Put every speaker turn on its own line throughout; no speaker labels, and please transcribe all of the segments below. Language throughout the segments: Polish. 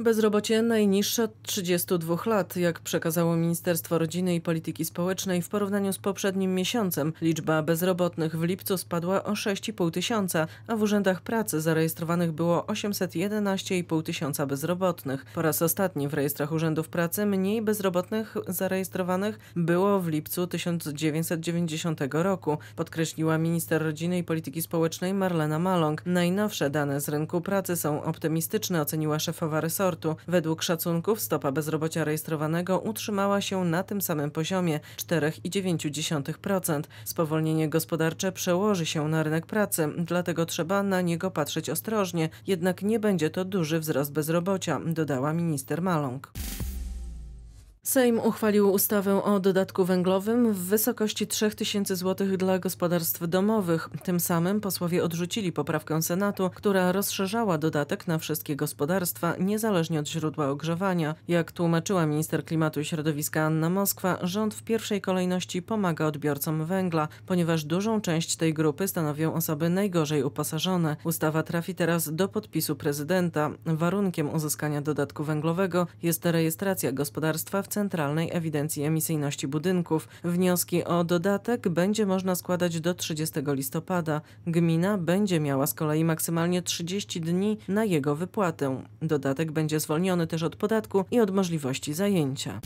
Bezrobocie najniższe od 32 lat, jak przekazało Ministerstwo Rodziny i Polityki Społecznej w porównaniu z poprzednim miesiącem. Liczba bezrobotnych w lipcu spadła o 6,5 tysiąca, a w urzędach pracy zarejestrowanych było 811,5 tysiąca bezrobotnych. Po raz ostatni w rejestrach urzędów pracy mniej bezrobotnych zarejestrowanych było w lipcu 1990 roku, podkreśliła minister Rodziny i Polityki Społecznej Marlena Maląg. Najnowsze dane z rynku pracy są optymistyczne, oceniła szefowa resortu. Według szacunków stopa bezrobocia rejestrowanego utrzymała się na tym samym poziomie 4,9%. Spowolnienie gospodarcze przełoży się na rynek pracy, dlatego trzeba na niego patrzeć ostrożnie, jednak nie będzie to duży wzrost bezrobocia, dodała minister Maląg. Sejm uchwalił ustawę o dodatku węglowym w wysokości 3000 zł dla gospodarstw domowych. Tym samym posłowie odrzucili poprawkę Senatu, która rozszerzała dodatek na wszystkie gospodarstwa, niezależnie od źródła ogrzewania. Jak tłumaczyła minister klimatu i środowiska Anna Moskwa, rząd w pierwszej kolejności pomaga odbiorcom węgla, ponieważ dużą część tej grupy stanowią osoby najgorzej uposażone. Ustawa trafi teraz do podpisu prezydenta. Warunkiem uzyskania dodatku węglowego jest rejestracja gospodarstwa w centrum Centralnej Ewidencji Emisyjności Budynków. Wnioski o dodatek będzie można składać do 30 listopada. Gmina będzie miała z kolei maksymalnie 30 dni na jego wypłatę. Dodatek będzie zwolniony też od podatku i od możliwości zajęcia.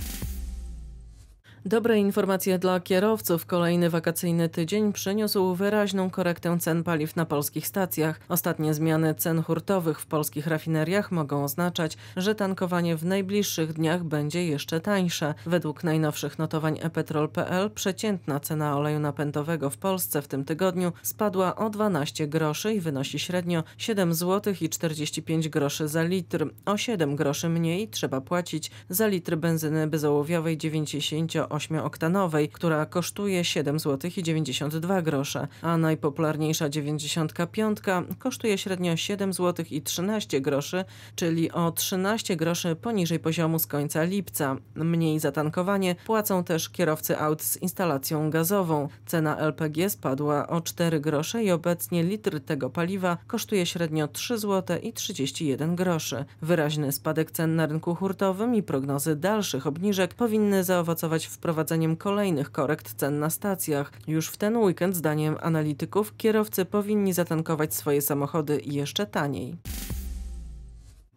Dobre informacje dla kierowców. Kolejny wakacyjny tydzień przyniósł wyraźną korektę cen paliw na polskich stacjach. Ostatnie zmiany cen hurtowych w polskich rafineriach mogą oznaczać, że tankowanie w najbliższych dniach będzie jeszcze tańsze. Według najnowszych notowań epetrol.pl przeciętna cena oleju napędowego w Polsce w tym tygodniu spadła o 12 groszy i wynosi średnio 7 zł i 45 groszy za litr. O 7 groszy mniej trzeba płacić za litr benzyny bezołowiowej 90. 8-oktanowej, która kosztuje 7,92 zł, a najpopularniejsza 95 kosztuje średnio 7 zł i 13 groszy, czyli o 13 groszy poniżej poziomu z końca lipca. Mniej za tankowanie płacą też kierowcy aut z instalacją gazową. Cena LPG spadła o 4 grosze i obecnie litr tego paliwa kosztuje średnio 3 zł i 31 groszy. Wyraźny spadek cen na rynku hurtowym i prognozy dalszych obniżek powinny zaowocować w wprowadzeniem kolejnych korekt cen na stacjach. Już w ten weekend, zdaniem analityków, kierowcy powinni zatankować swoje samochody jeszcze taniej.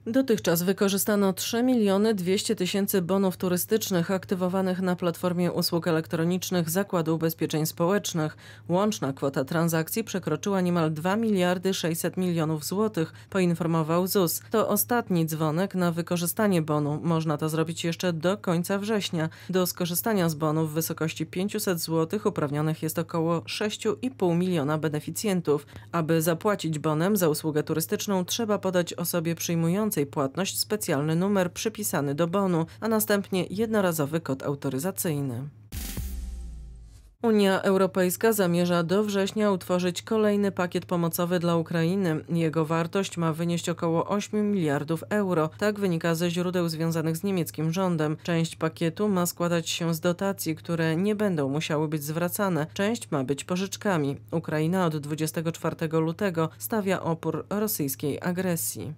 Dotychczas wykorzystano 3 miliony 200 tysięcy bonów turystycznych aktywowanych na platformie usług elektronicznych Zakładu Ubezpieczeń Społecznych. Łączna kwota transakcji przekroczyła niemal 2 miliardy 600 milionów złotych, poinformował ZUS. To ostatni dzwonek na wykorzystanie bonu. Można to zrobić jeszcze do końca września. Do skorzystania z bonu w wysokości 500 zł uprawnionych jest około 6,5 miliona beneficjentów. Aby zapłacić bonem za usługę turystyczną trzeba podać osobie przyjmującej umożliwiającej płatność specjalny numer przypisany do bonu, a następnie jednorazowy kod autoryzacyjny. Unia Europejska zamierza do września utworzyć kolejny pakiet pomocowy dla Ukrainy. Jego wartość ma wynieść około 8 miliardów euro. Tak wynika ze źródeł związanych z niemieckim rządem. Część pakietu ma składać się z dotacji, które nie będą musiały być zwracane. Część ma być pożyczkami. Ukraina od 24 lutego stawia opór rosyjskiej agresji.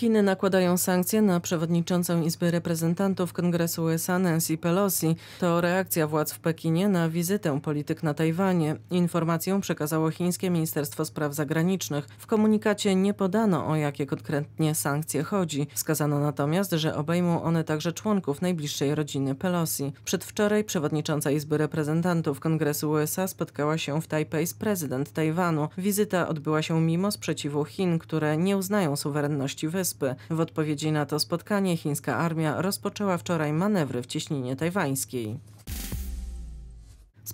Chiny nakładają sankcje na przewodniczącą Izby Reprezentantów Kongresu USA Nancy Pelosi. To reakcja władz w Pekinie na wizytę polityk na Tajwanie. Informację przekazało chińskie Ministerstwo Spraw Zagranicznych. W komunikacie nie podano o jakie konkretnie sankcje chodzi. Wskazano natomiast, że obejmą one także członków najbliższej rodziny Pelosi. Przedwczoraj przewodnicząca Izby Reprezentantów Kongresu USA spotkała się w Tajpej z prezydent Tajwanu. Wizyta odbyła się mimo sprzeciwu Chin, które nie uznają suwerenności wysp wyspy. W odpowiedzi na to spotkanie chińska armia rozpoczęła wczoraj manewry w ciśnienie tajwańskiej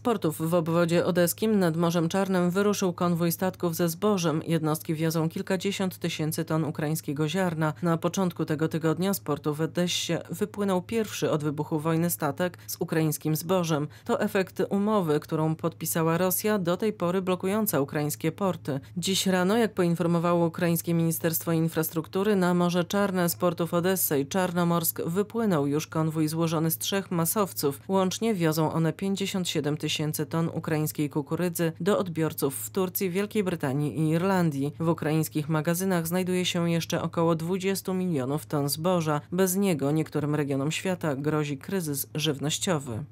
transportów w obwodzie odeskim nad Morzem Czarnym wyruszył konwój statków ze zbożem. Jednostki wiozą kilkadziesiąt tysięcy ton ukraińskiego ziarna. Na początku tego tygodnia z portu w Edessie wypłynął pierwszy od wybuchu wojny statek z ukraińskim zbożem. To efekt umowy, którą podpisała Rosja, do tej pory blokująca ukraińskie porty. Dziś rano, jak poinformowało ukraińskie Ministerstwo Infrastruktury, na Morze Czarne z portów odessy i Czarnomorsk wypłynął już konwój złożony z trzech masowców. Łącznie wiozą one 57 tysięcy tysięcy ton ukraińskiej kukurydzy do odbiorców w Turcji, Wielkiej Brytanii i Irlandii. W ukraińskich magazynach znajduje się jeszcze około 20 milionów ton zboża. Bez niego niektórym regionom świata grozi kryzys żywnościowy.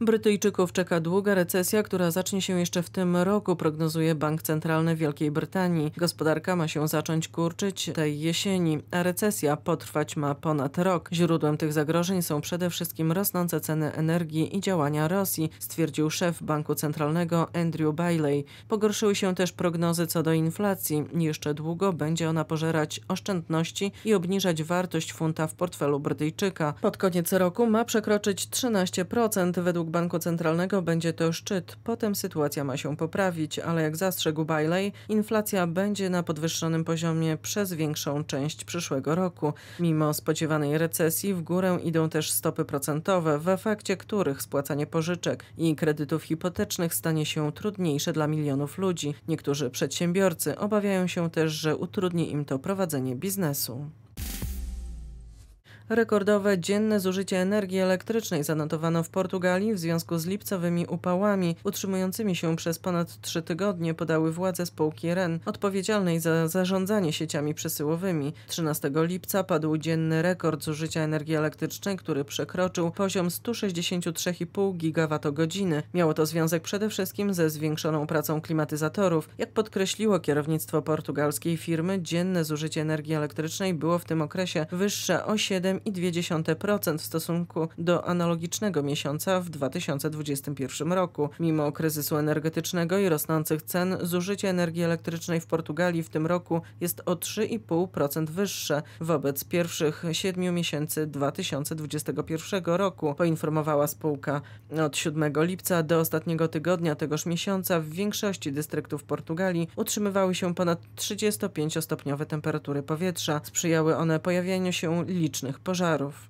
Brytyjczyków czeka długa recesja, która zacznie się jeszcze w tym roku, prognozuje Bank Centralny Wielkiej Brytanii. Gospodarka ma się zacząć kurczyć tej jesieni, a recesja potrwać ma ponad rok. Źródłem tych zagrożeń są przede wszystkim rosnące ceny energii i działania Rosji, stwierdził szef Banku Centralnego Andrew Bailey. Pogorszyły się też prognozy co do inflacji. Jeszcze długo będzie ona pożerać oszczędności i obniżać wartość funta w portfelu Brytyjczyka. Pod koniec roku ma przekroczyć 13% według według Banku Centralnego będzie to szczyt. Potem sytuacja ma się poprawić, ale jak zastrzegł Bailey, inflacja będzie na podwyższonym poziomie przez większą część przyszłego roku. Mimo spodziewanej recesji w górę idą też stopy procentowe, w efekcie których spłacanie pożyczek i kredytów hipotecznych stanie się trudniejsze dla milionów ludzi. Niektórzy przedsiębiorcy obawiają się też, że utrudni im to prowadzenie biznesu. Rekordowe dzienne zużycie energii elektrycznej zanotowano w Portugalii w związku z lipcowymi upałami utrzymującymi się przez ponad trzy tygodnie, podały władze spółki REN odpowiedzialnej za zarządzanie sieciami przesyłowymi. 13 lipca padł dzienny rekord zużycia energii elektrycznej, który przekroczył poziom 163,5 GWh. Miało to związek przede wszystkim ze zwiększoną pracą klimatyzatorów. Jak podkreśliło kierownictwo portugalskiej firmy, dzienne zużycie energii elektrycznej było w tym okresie wyższe o 7 7,2% w stosunku do analogicznego miesiąca w 2021 roku. Mimo kryzysu energetycznego i rosnących cen, zużycie energii elektrycznej w Portugalii w tym roku jest o 3,5% wyższe wobec pierwszych 7 miesięcy 2021 roku, poinformowała spółka. Od 7 lipca do ostatniego tygodnia tegoż miesiąca w większości dystryktów Portugalii utrzymywały się ponad 35-stopniowe temperatury powietrza. Sprzyjały one pojawieniu się licznych pożarów.